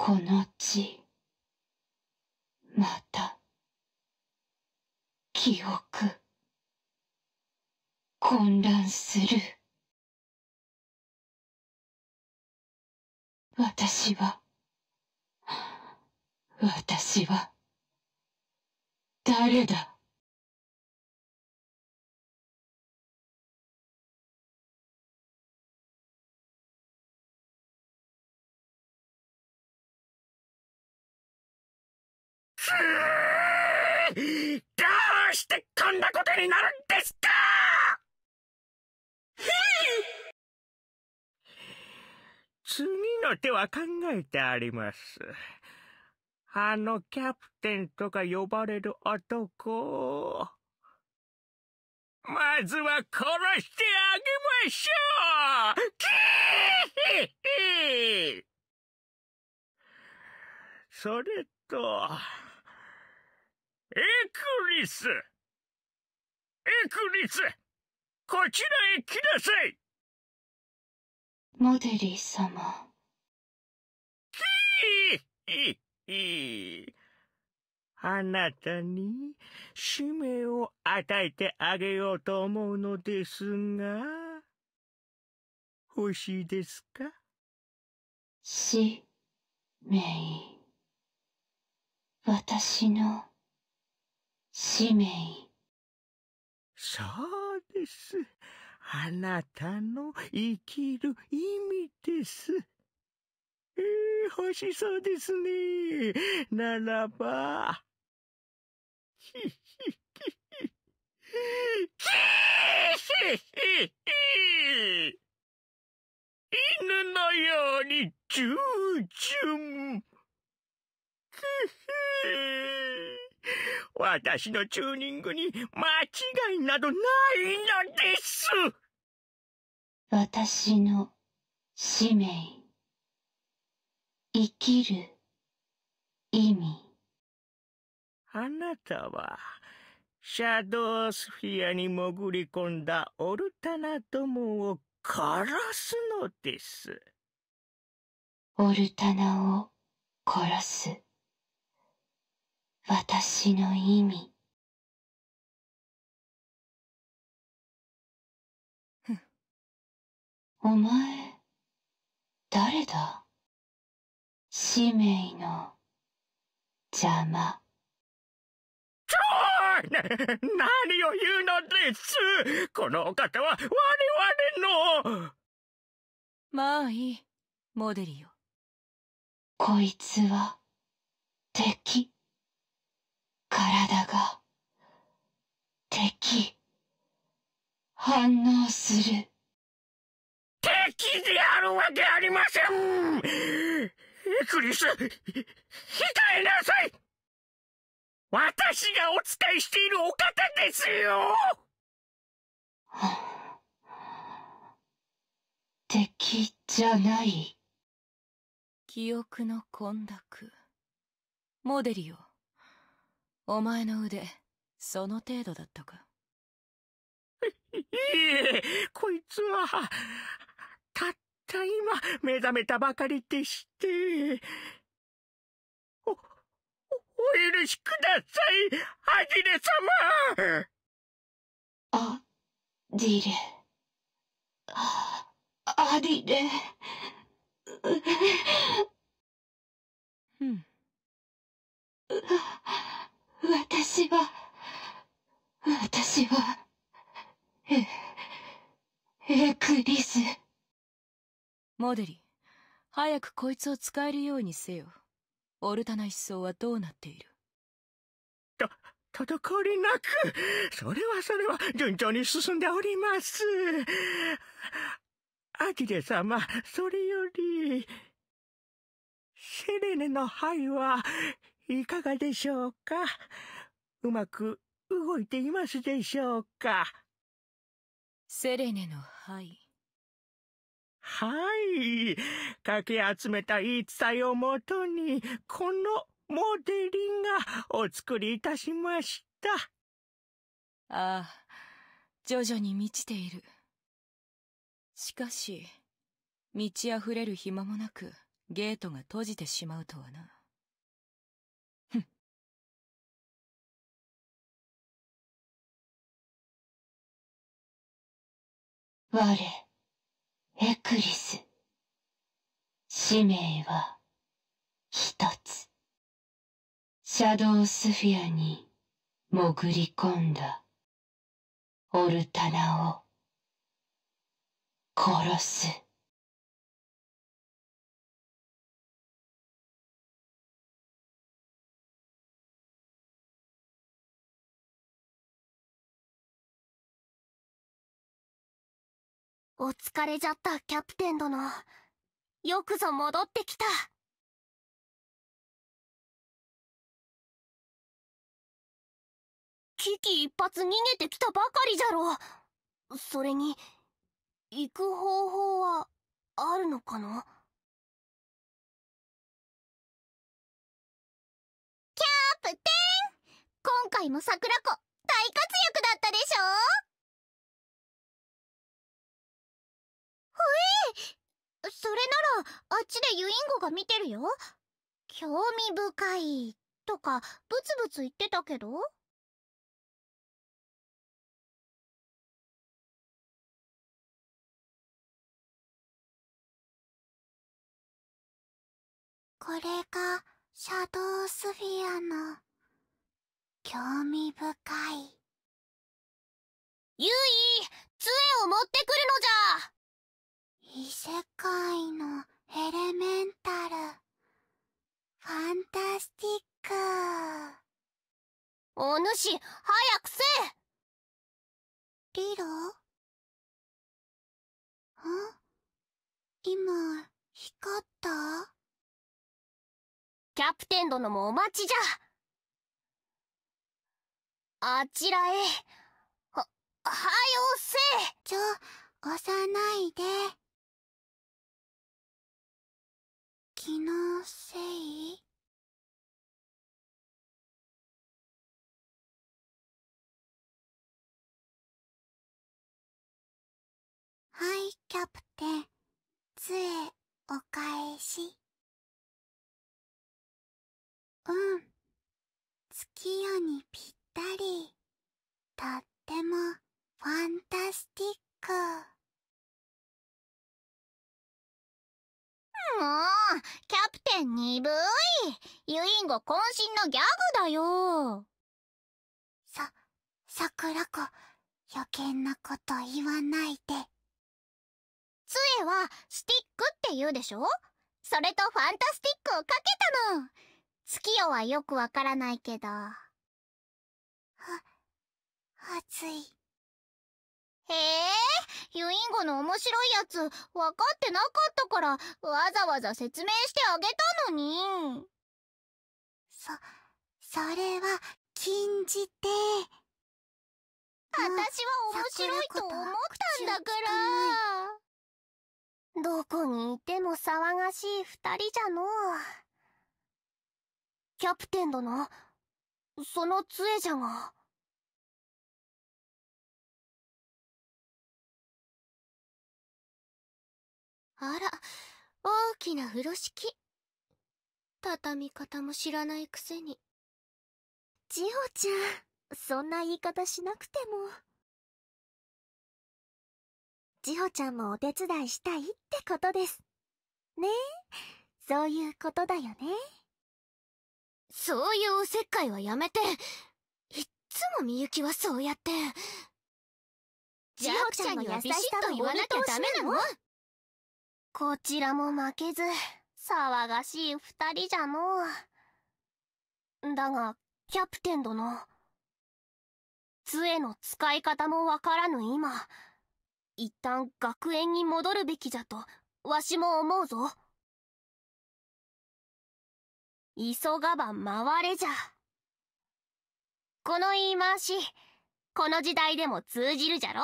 この地また記憶混乱する私は私は誰だどうしてこんなことになるんですか次の手は考えてあります。あのキャプテンとか呼ばれる男まずは殺してあげましょうキーそれと、エクリスエクリスこちらへ来なさいモデリー様。ひぃあなたに使命を与えてあげようと思うのですが、欲しいですか使命。私の使命そうですあなたの生きる意味ですえー、欲しそうですねならばヒひヒヒひ犬のように従順くひ私のチューニングに間違いなどないのです私の使命生きる意味あなたはシャドウスフィアに潜り込んだオルタナどもを殺すのです。オルタナを殺す。私の意味お前、誰だ使命の邪魔。ジョー何を言うのですこのお方は我々のまあいい、モデリよ。こいつは、敵。体が敵反応する敵であるわけありませんクリス控えなさい私がお使いしているお方ですよ 敵じゃない記憶の混濁モデリオお前の腕、その程度だったか。いいえ、こいつは、たった今、目覚めたばかりでして、お、お許しください、アジレ様あ、ディレ。アディレ。うん。私は、私は、エエクリス。モデリ、早くこいつを使えるようにせよ。オルタナ一層はどうなっていると、滞りなく、それはそれは順調に進んでおります。アキレ様、それより、セレネの灰はいかがでしょうかうまく動いていますでしょうかセレネの灰はいかき集めた言い伝えをもとにこのモデリンがお作りいたしましたああ徐々に満ちているしかし満ち溢れる暇もなくゲートが閉じてしまうとはな我、エクリス。使命は、一つ。シャドウスフィアに潜り込んだ、オルタナを、殺す。お疲れじゃったキャプテン殿よくぞ戻ってきた危機一髪逃げてきたばかりじゃろそれに行く方法はあるのかなキャプテン今回も桜子大活躍だったでしょそれならあっちでユインゴが見てるよ興味深いとかブツブツ言ってたけどこれがシャドウスフィアの興味深いユイ杖を持ってくるのじゃし早くせリーロん今光ったキャプテン殿もお待ちじゃあちらへははよせちょ押さないで気のせいはいキャプテン杖お返しうん月夜にぴったりとってもファンタスティックもうキャプテン鈍いユインゴ渾身のギャグだよさ桜子余計なこと言わないで。声はスティックって言うでしょそれとファンタスティックをかけたの月夜はよくわからないけど。は、暑い。へえ、ユインゴの面白いやつ分かってなかったからわざわざ説明してあげたのに。そ、それは禁じて。私は面白いと思ったんだから。どこにいても騒がしい二人じゃのう。キャプテン殿、その杖じゃが。あら、大きな風呂敷。畳み方も知らないくせに。ジオちゃん、そんな言い方しなくても。千穂ちゃんもお手伝いしたいってことです。ねえ、そういうことだよね。そういうおせっかいはやめて。いっつもみゆきはそうやって。千穂ちゃんの優しさと言わなきゃダメなのこちらも負けず、騒がしい二人じゃのう。だが、キャプテン殿。杖の使い方もわからぬ今、一旦学園に戻るべきじゃとわしも思うぞ急がば回れじゃこの言い回しこの時代でも通じるじゃろ